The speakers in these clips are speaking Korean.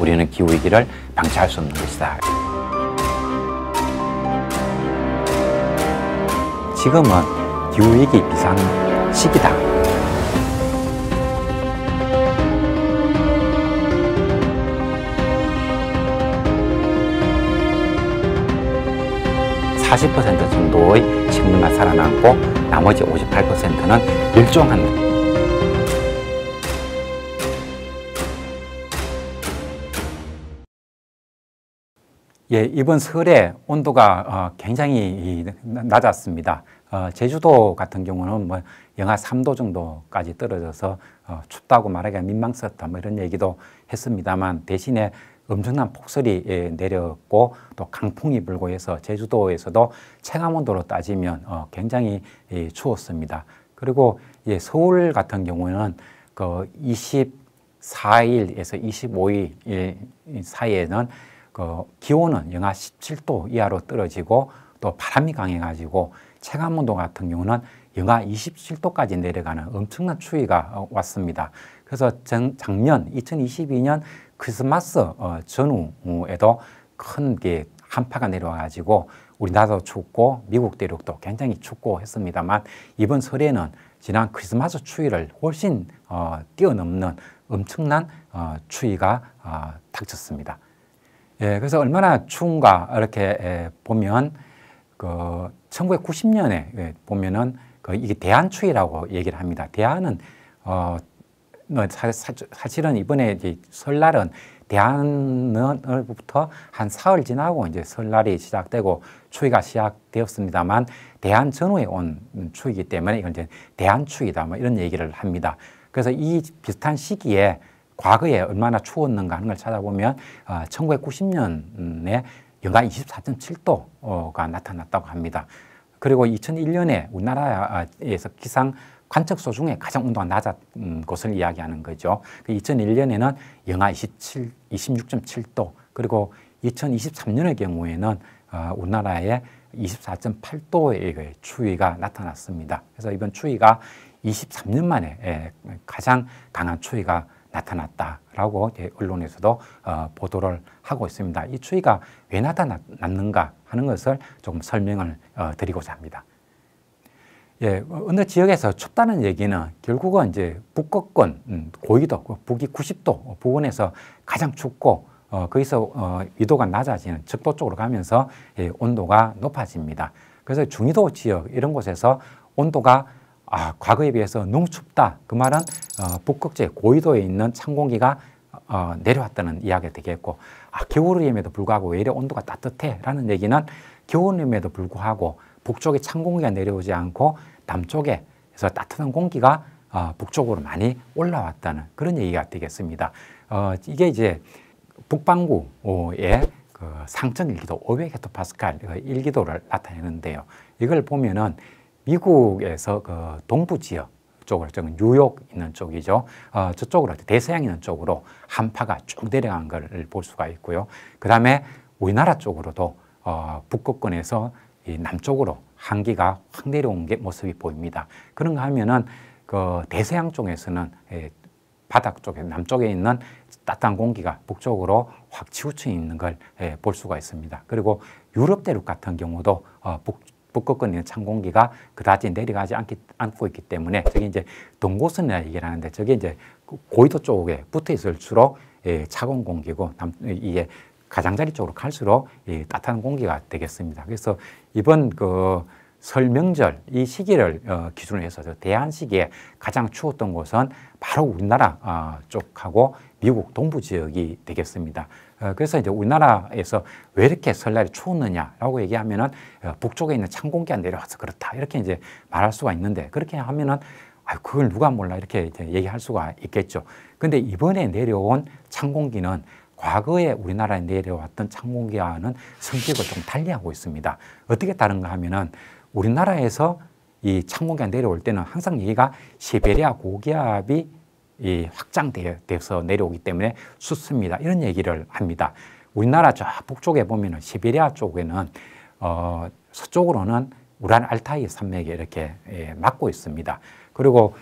우리는 기후위기를 방치할 수 없는 것이다. 지금은 기후위기 비상 시기다. 사십 정도의 식물만 살아남고 나머지 오십는 멸종한다. 예, 이번 설에 온도가 어, 굉장히 낮았습니다. 어, 제주도 같은 경우는 뭐 영하 3도 정도까지 떨어져서 어, 춥다고 말하기가 민망스럽다 뭐 이런 얘기도 했습니다만 대신에 엄청난 폭설이 예, 내렸고 또 강풍이 불고 해서 제주도에서도 체감온도로 따지면 어, 굉장히 예, 추웠습니다. 그리고 예, 서울 같은 경우는 그 24일에서 25일 사이에는 그 기온은 영하 17도 이하로 떨어지고 또 바람이 강해가지고 체감온도 같은 경우는 영하 27도까지 내려가는 엄청난 추위가 어, 왔습니다. 그래서 작년 2022년 크리스마스 어, 전후에도 큰 한파가 내려와가지고 우리나라도 춥고 미국 대륙도 굉장히 춥고 했습니다만 이번 설에는 지난 크리스마스 추위를 훨씬 뛰어넘는 엄청난 추위가 닥쳤습니다. 예, 그래서 얼마나 추운가 이렇게 예, 보면 그 1990년에 예, 보면은 그 이게 대한추위라고 얘기를 합니다. 대한은 어 뭐 사, 사, 사실은 이번에 이제 설날은 대한으로부터 한 사흘 지나고 이제 설날이 시작되고 추위가 시작되었습니다만 대한 전후에 온 추위이기 때문에 이건 이제 대한추위다 뭐 이런 얘기를 합니다. 그래서 이 비슷한 시기에 과거에 얼마나 추웠는가 하는 걸 찾아보면 1990년에 어, 영하 24.7도가 나타났다고 합니다. 그리고 2001년에 우리나라에서 기상 관측소 중에 가장 온도가 낮은 곳을 음, 이야기하는 거죠. 2001년에는 그 영하 27, 26.7도, 그리고 2023년의 경우에는 어, 우리나라에 24.8도의 추위가 나타났습니다. 그래서 이번 추위가 23년 만에 가장 강한 추위가 나타났다라고 언론에서도 어, 보도를 하고 있습니다. 이 추위가 왜 나타났는가 하는 것을 조금 설명을 어, 드리고자 합니다. 예, 어느 지역에서 춥다는 얘기는 결국은 이제 북극권, 음, 고위도, 북위 90도 부분에서 가장 춥고 어, 거기서 어, 위도가 낮아지는 적도 쪽으로 가면서 예, 온도가 높아집니다. 그래서 중위도 지역 이런 곳에서 온도가 아, 과거에 비해서 너무 춥다. 그 말은 어, 북극지 고위도에 있는 찬 공기가 어, 내려왔다는 이야기가 되겠고 아, 겨울임에도 불구하고 왜 이래 온도가 따뜻해? 라는 얘기는 겨울임에도 불구하고 북쪽에 찬 공기가 내려오지 않고 남쪽에 서 따뜻한 공기가 어, 북쪽으로 많이 올라왔다는 그런 얘기가 되겠습니다. 어, 이게 이제 북반구의 그 상층 일기도 500헥토파스칼 어, 일기도를 나타내는데요. 이걸 보면은 미국에서 그 동부 지역 쪽으로 지금 뉴욕 있는 쪽이죠. 어, 저쪽으로 대서양 있는 쪽으로 한파가 쭉 내려간 걸 볼 수가 있고요. 그 다음에 우리나라 쪽으로도 어, 북극권에서 이 남쪽으로 한기가 확 내려온 게 모습이 보입니다. 그런가 하면은 그 대서양 쪽에서는 예, 바닥 쪽에 남쪽에 있는 따뜻한 공기가 북쪽으로 확 치우쳐 있는 걸볼 예, 수가 있습니다. 그리고 유럽 대륙 같은 경우도 어, 북 북극권 있는 찬 공기가 그다지 내려가지 않기, 않고 있기 때문에 저게 이제 동고선이라 얘기를 하는데 저게 이제 고이도 쪽에 붙어 있을수록 예, 차가운 공기고 남, 이게 가장자리 쪽으로 갈수록 예, 따뜻한 공기가 되겠습니다. 그래서 이번 그 설명절 이 시기를 어, 기준으로 해서 대한 시기에 가장 추웠던 곳은 바로 우리나라 어, 쪽하고 미국 동부 지역이 되겠습니다. 어, 그래서 이제 우리나라에서 왜 이렇게 설날이 추웠느냐라고 얘기하면은 어, 북쪽에 있는 찬 공기가 내려와서 그렇다 이렇게 이제 말할 수가 있는데 그렇게 하면은 아 그걸 누가 몰라 이렇게 이제 얘기할 수가 있겠죠. 근데 이번에 내려온 찬 공기는 과거에 우리나라에 내려왔던 찬 공기와는 성격을 좀 달리하고 있습니다. 어떻게 다른가 하면은 우리나라에서 이 찬 공기가 내려올 때는 항상 얘기가 시베리아 고기압이 이 확장돼서 내려오기 때문에 춥습니다. 이런 얘기를 합니다. 우리나라 저 북쪽에 보면은 시베리아 쪽에는 어, 서쪽으로는 우란 알타이 산맥이 이렇게 예, 막고 있습니다. 그리고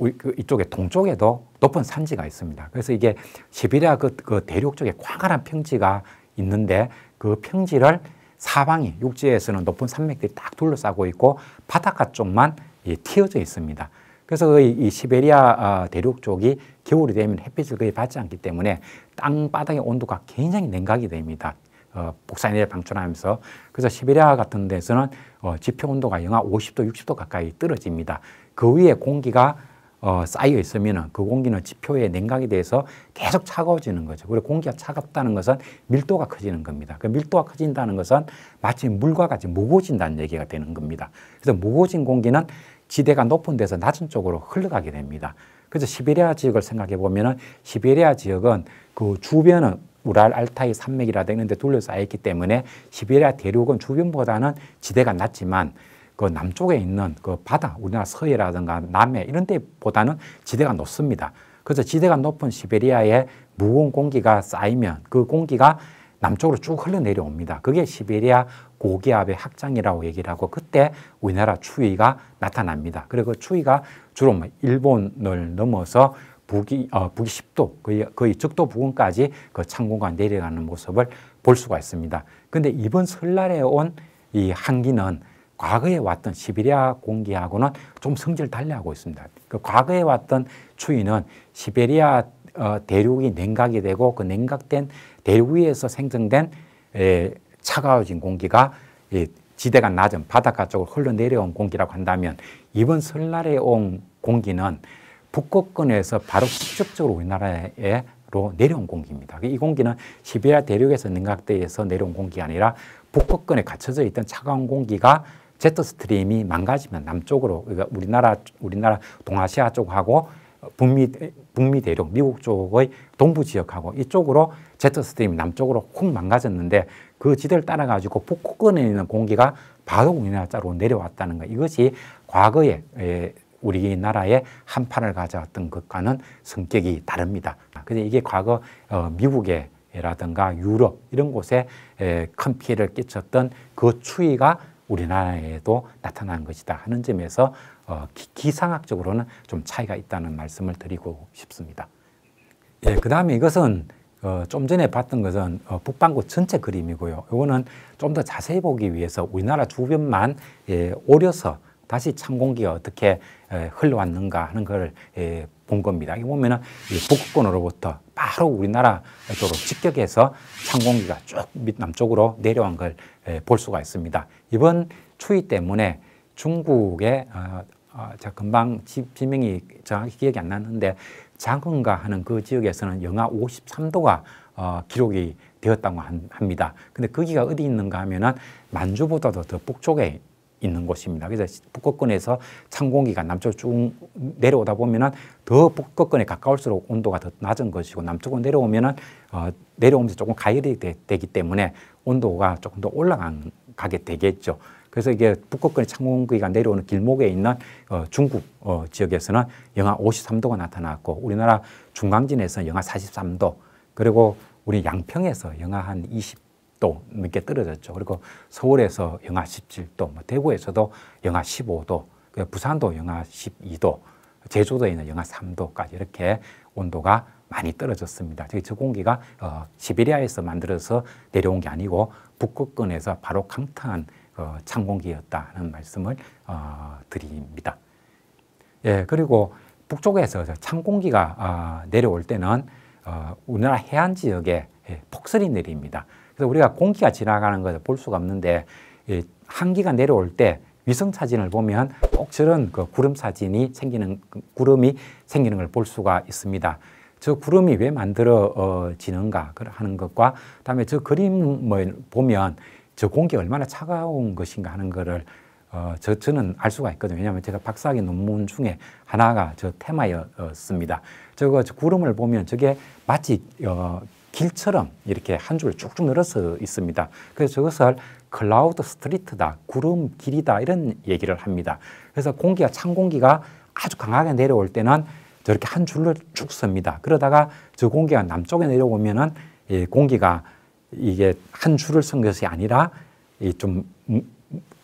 그 이쪽에 동쪽에도 높은 산지가 있습니다. 그래서 이게 시베리아 그, 그 대륙 쪽에 광활한 평지가 있는데 그 평지를 사방이 육지에서는 높은 산맥들이 딱 둘러싸고 있고 바닷가 쪽만 예, 튀어져 있습니다. 그래서 이 시베리아 아, 대륙 쪽이 겨울이 되면 햇빛을 거의 받지 않기 때문에 땅바닥의 온도가 굉장히 냉각이 됩니다. 어, 복사에너 방출하면서 그래서 시베리아 같은 데서는 어, 지표 온도가 영하 50도, 60도 가까이 떨어집니다. 그 위에 공기가 어, 쌓여 있으면 그 공기는 지표의 냉각에 대서 계속 차가워지는 거죠. 그리고 공기가 차갑다는 것은 밀도가 커지는 겁니다. 그 밀도가 커진다는 것은 마치 물과 같이 무거워진다는 얘기가 되는 겁니다. 그래서 무거워진 공기는 지대가 높은 데서 낮은 쪽으로 흘러가게 됩니다. 그래서 시베리아 지역을 생각해 보면 시베리아 지역은 그 주변은 우랄 알타이 산맥이라든 이런 데 둘러싸여 있기 때문에 시베리아 대륙은 주변보다는 지대가 낮지만 그 남쪽에 있는 그 바다, 우리나라 서해라든가 남해 이런 데보다는 지대가 높습니다. 그래서 지대가 높은 시베리아에 무거운 공기가 쌓이면 그 공기가 남쪽으로 쭉 흘러내려옵니다. 그게 시베리아 고기압의 확장이라고 얘기를 하고 그때 우리나라 추위가 나타납니다. 그리고 그 추위가 주로 뭐 일본을 넘어서 북이, 어, 북이 10도, 거의, 거의 적도 부근까지 그 창공과 내려가는 모습을 볼 수가 있습니다. 근데 이번 설날에 온 이 한기는 과거에 왔던 시베리아 공기하고는 좀 성질 달리하고 있습니다. 그 과거에 왔던 추위는 시베리아 어, 대륙이 냉각이 되고 그 냉각된 대륙 위에서 생성된 에, 차가워진 공기가 예, 지대가 낮은 바닷가 쪽으로 흘러내려온 공기라고 한다면 이번 설날에 온 공기는 북극권에서 바로 직접적으로 우리나라에 로 내려온 공기입니다. 이 공기는 시베리아 대륙에서 냉각대에서 내려온 공기가 아니라 북극권에 갇혀져 있던 차가운 공기가 제트 스트림이 망가지면 남쪽으로 우리나라 우리나라 동아시아 쪽하고 북미, 북미 대륙, 미국 쪽의 동부 지역하고 이쪽으로 제트 스트림 남쪽으로 훅 망가졌는데 그 지대를 따라가지고 북극권에 있는 공기가 바로 우리나라로 내려왔다는 거. 이것이 과거에 우리나라의 한판을 가져왔던 것과는 성격이 다릅니다. 근데 이게 과거 어, 미국의 라든가 유럽 이런 곳에 큰 피해를 끼쳤던 그 추이가 우리나라에도 나타난 것이다 하는 점에서 어, 기, 상학적으로는좀 차이가 있다는 말씀을 드리고 싶습니다. 예, 그 다음에 이것은 어, 좀 전에 봤던 것은 어, 북반구 전체 그림이고요. 이거는 좀 더 자세히 보기 위해서 우리나라 주변만 예, 오려서 다시 찬 공기가 어떻게 예, 흘러왔는가 하는 걸본 예, 겁니다. 이거 보면은 북극권으로부터 바로 우리나라 쪽으로 직격해서 찬 공기가 쭉 남쪽으로 내려온 걸 볼 수가 있습니다. 이번 추위 때문에 중국의 아, 아, 자 금방 지, 지명이 정확히 기억이 안 나는데 장흥가 하는 그 지역에서는 영하 53도가 어, 기록이 되었다고 한, 합니다. 근데 거기가 어디 있는가 하면은 만주보다도 더 북쪽에 있는 곳입니다. 그래서 북극권에서 찬 공기가 남쪽 으로쭉 내려오다 보면은 더 북극권에 가까울수록 온도가 더 낮은 것이고 남쪽으로 내려오면은 어, 내려오면서 조금 가열이 되, 기 때문에 온도가 조금 더 올라가게 되겠죠. 그래서 이게 북극권의 창공기가 내려오는 길목에 있는 어, 중국 어, 지역에서는 영하 53도가 나타났고 우리나라 중강진에서 영하 43도 그리고 우리 양평에서 영하 한 20도 넘게 떨어졌죠. 그리고 서울에서 영하 17도, 뭐 대구에서도 영하 15도, 그 부산도 영하 12도, 제주도에 있는 영하 3도까지 이렇게 온도가 많이 떨어졌습니다. 저 공기가 어, 시베리아에서 만들어서 내려온 게 아니고 북극권에서 바로 강타한 어, 창공기였다는 말씀을 어, 드립니다. 예, 그리고 북쪽에서 창공기가 아, 내려올 때는 어, 우리나라 해안 지역에 예, 폭설이 내립니다. 그래서 우리가 공기가 지나가는 것을 볼 수가 없는데 한기가 내려올 때 위성 사진을 보면 꼭 저런 그 구름 사진이 생기는 구름이 생기는 걸 볼 수가 있습니다. 저 구름이 왜 만들어지는가 하는 것과 다음에저 그림을 보면 저 공기 얼마나 차가운 것인가 하는 거를 어, 저, 저는 알 수가 있거든요. 왜냐하면 제가 박사학위 논문 중에 하나가 저 테마였습니다. 저거 저 구름을 보면 저게 마치 어, 길처럼 이렇게 한줄 쭉쭉 늘어서 있습니다. 그래서 저것을 클라우드 스트리트다, 구름 길이다 이런 얘기를 합니다. 그래서 공기가 찬 공기가 아주 강하게 내려올 때는 저렇게 한 줄로 쭉 섭니다. 그러다가 저 공기가 남쪽에 내려오면은 예, 공기가 이게 한 줄을 쓴 것이 아니라 좀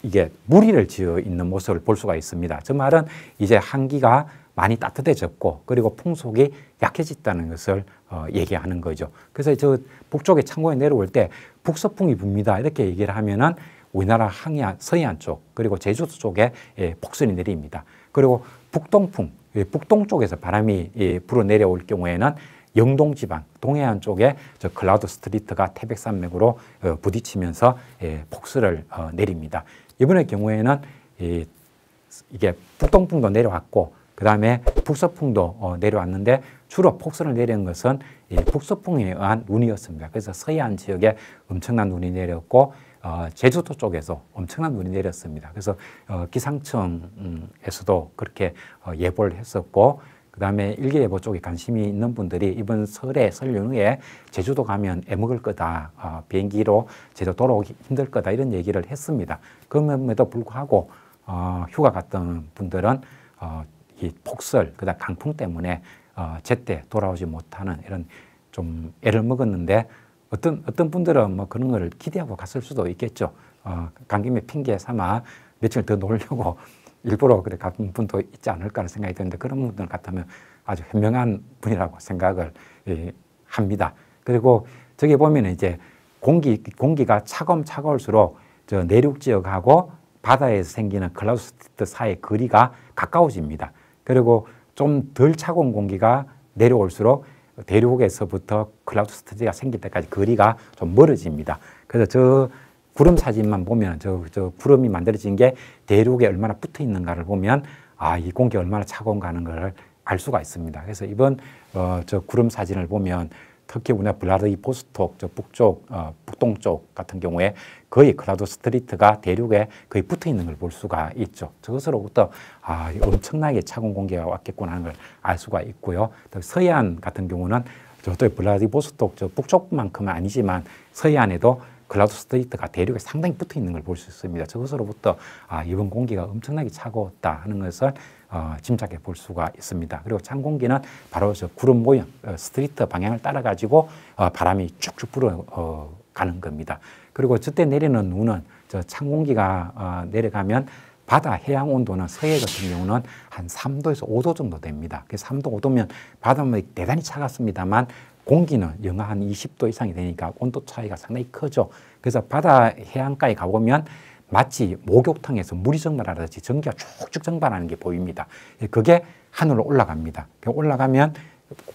이게 무리를 지어 있는 모습을 볼 수가 있습니다. 저 말은 이제 한기가 많이 따뜻해졌고 그리고 풍속이 약해졌다는 것을 어, 얘기하는 거죠. 그래서 저 북쪽의 창고에 내려올 때 북서풍이 붑니다. 이렇게 얘기를 하면은 우리나라 항해 서해안 쪽 그리고 제주도 쪽에 예, 폭설이 내립니다. 그리고 북동풍, 북동 쪽에서 바람이 불어 내려올 경우에는 영동 지방 동해안 쪽에 저 클라우드 스트리트가 태백산맥으로 어, 부딪히면서 예, 폭설을 어, 내립니다. 이번의 경우에는 이게 북동풍도 내려왔고 그 다음에 북서풍도 어, 내려왔는데 주로 폭설을 내리 것은 북서풍에 의한 눈이었습니다. 그래서 서해안 지역에 엄청난 눈이 내렸고 제주도 쪽에서 엄청난 눈이 내렸습니다. 그래서 기상청에서도 그렇게 예보를 했었고 그 다음에 일기예보 쪽에 관심이 있는 분들이 이번 설에, 설 연휴에 제주도 가면 애먹을 거다, 어, 비행기로 제주도 돌아오기 힘들 거다 이런 얘기를 했습니다. 그럼에도 불구하고 어, 휴가 갔던 분들은 어, 이 폭설, 그다음 강풍 때문에 어, 제때 돌아오지 못하는 이런 좀 애를 먹었는데 어떤 어떤 분들은 뭐 그런 거를 기대하고 갔을 수도 있겠죠. 어, 간 김에 핑계 삼아 며칠 더 놀려고 일부러 그래 갚은 분도 있지 않을까 하는 생각이 드는데 그런 분들 같으면 아주 현명한 분이라고 생각을 예, 합니다. 그리고 저기 보면 이제 공기, 공기가 차가검차가울수록저 내륙 지역하고 바다에서 생기는 클라우스트 사이의 거리가 가까워집니다. 그리고 좀 덜 차가운 공기가 내려올수록 대륙에서부터 클라우스트가 생길 때까지 거리가 좀 멀어집니다. 그래서 저 구름 사진만 보면 저, 저 구름이 만들어진 게 대륙에 얼마나 붙어 있는가를 보면 아, 이 공기 얼마나 차가운가 하는 걸 알 수가 있습니다. 그래서 이번 어, 저 구름 사진을 보면 특히 우리나 라 블라디보스톡 저 북쪽 어, 북동쪽 같은 경우에 거의 크라도스트리트가 대륙에 거의 붙어 있는 걸 볼 수가 있죠. 저것으로부터 아 엄청나게 차가운 공기가 왔겠구나 하는 걸 알 수가 있고요. 또 서해안 같은 경우는 저또 블라디보스톡 저 북쪽만큼은 아니지만 서해안에도 글라우드스트리트가 대륙에 상당히 붙어 있는 걸 볼 수 있습니다. 저것으로부터 아, 이번 공기가 엄청나게 차가웠다 하는 것을 어, 짐작해 볼 수가 있습니다. 그리고 찬 공기는 바로 저 구름 모양, 어, 스트리트 방향을 따라 가지고 어, 바람이 쭉쭉 불어 어, 가는 겁니다. 그리고 저때 내리는 눈은 저찬 공기가 어, 내려가면 바다 해양 온도는 서해 같은 경우는 한 3도에서 5도 정도 됩니다. 그 3도, 5도면 바닷물이 대단히 차갑습니다만 공기는 영하 한 20도 이상이 되니까 온도 차이가 상당히 크죠. 그래서 바다 해안가에 가보면 마치 목욕탕에서 물이 정발하듯이 전기가 쭉쭉 정발하는 게 보입니다. 예, 그게 하늘로 올라갑니다. 그 올라가면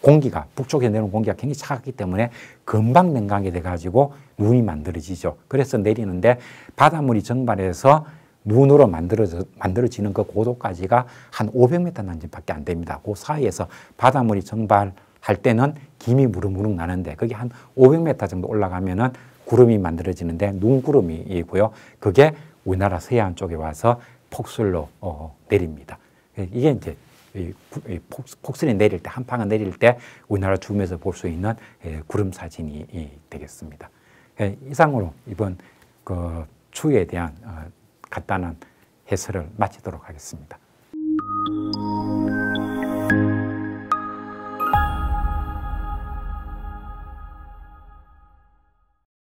공기가 북쪽에 내려온 공기가 굉장히 차갑기 때문에 금방 냉각이 돼가지고 눈이 만들어지죠. 그래서 내리는데 바닷물이 정발해서 눈으로 만들어져, 만들어지는 그 고도까지가 한 500m 난지밖에 안 됩니다. 그 사이에서 바닷물이 정발 갈 때는 김이 무릉무릉 나는데 그게 한 500m 정도 올라가면은 구름이 만들어지는데 눈구름이고요. 그게 우리나라 서해안 쪽에 와서 폭설로 어, 내립니다. 예, 이게 이제 이, 이 폭, 설이 내릴 때 한파가 내릴 때 우리나라 주변에서 볼 수 있는 예, 구름 사진이 이, 되겠습니다. 예, 이상으로 이번 그 추위에 대한 어, 간단한 해설을 마치도록 하겠습니다.